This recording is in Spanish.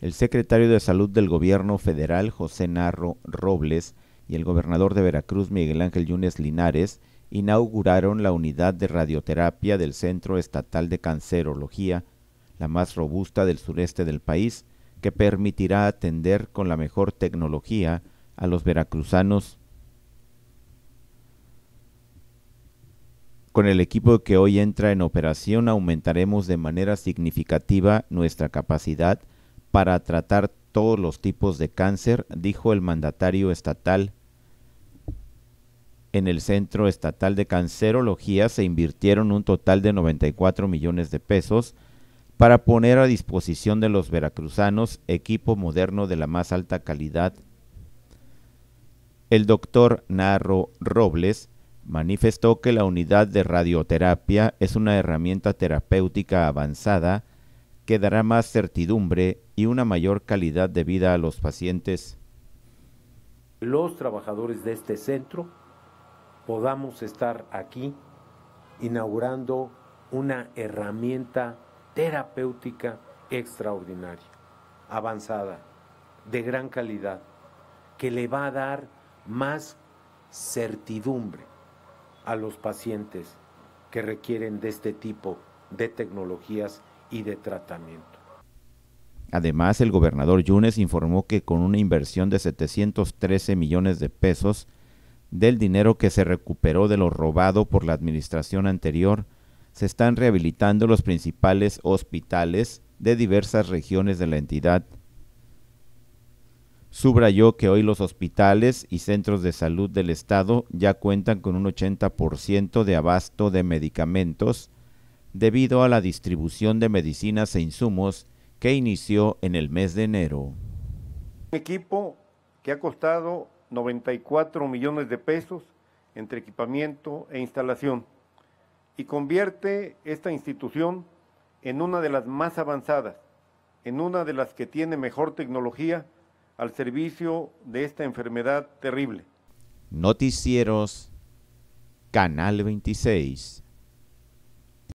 El secretario de Salud del Gobierno Federal, José Narro Robles, y el gobernador de Veracruz, Miguel Ángel Yunes Linares, inauguraron la unidad de radioterapia del Centro Estatal de Cancerología, la más robusta del sureste del país, que permitirá atender con la mejor tecnología a los veracruzanos. Con el equipo que hoy entra en operación aumentaremos de manera significativa nuestra capacidad para tratar todos los tipos de cáncer, dijo el mandatario estatal. En el Centro Estatal de Cancerología se invirtieron un total de 94 millones de pesos para poner a disposición de los veracruzanos equipo moderno de la más alta calidad. El doctor Narro Robles manifestó que la unidad de radioterapia es una herramienta terapéutica avanzada que dará más certidumbre y una mayor calidad de vida a los pacientes. Los trabajadores de este centro podamos estar aquí inaugurando una herramienta terapéutica extraordinaria, avanzada, de gran calidad, que le va a dar más certidumbre a los pacientes que requieren de este tipo de tecnologías y de tratamiento. Además, el gobernador Yunes informó que con una inversión de 713 millones de pesos del dinero que se recuperó de lo robado por la administración anterior, se están rehabilitando los principales hospitales de diversas regiones de la entidad. Subrayó que hoy los hospitales y centros de salud del Estado ya cuentan con un 80% de abasto de medicamentos, debido a la distribución de medicinas e insumos que inició en el mes de enero. Un equipo que ha costado 94 millones de pesos entre equipamiento e instalación y convierte esta institución en una de las más avanzadas, en una de las que tiene mejor tecnología al servicio de esta enfermedad terrible. Noticieros, Canal 26.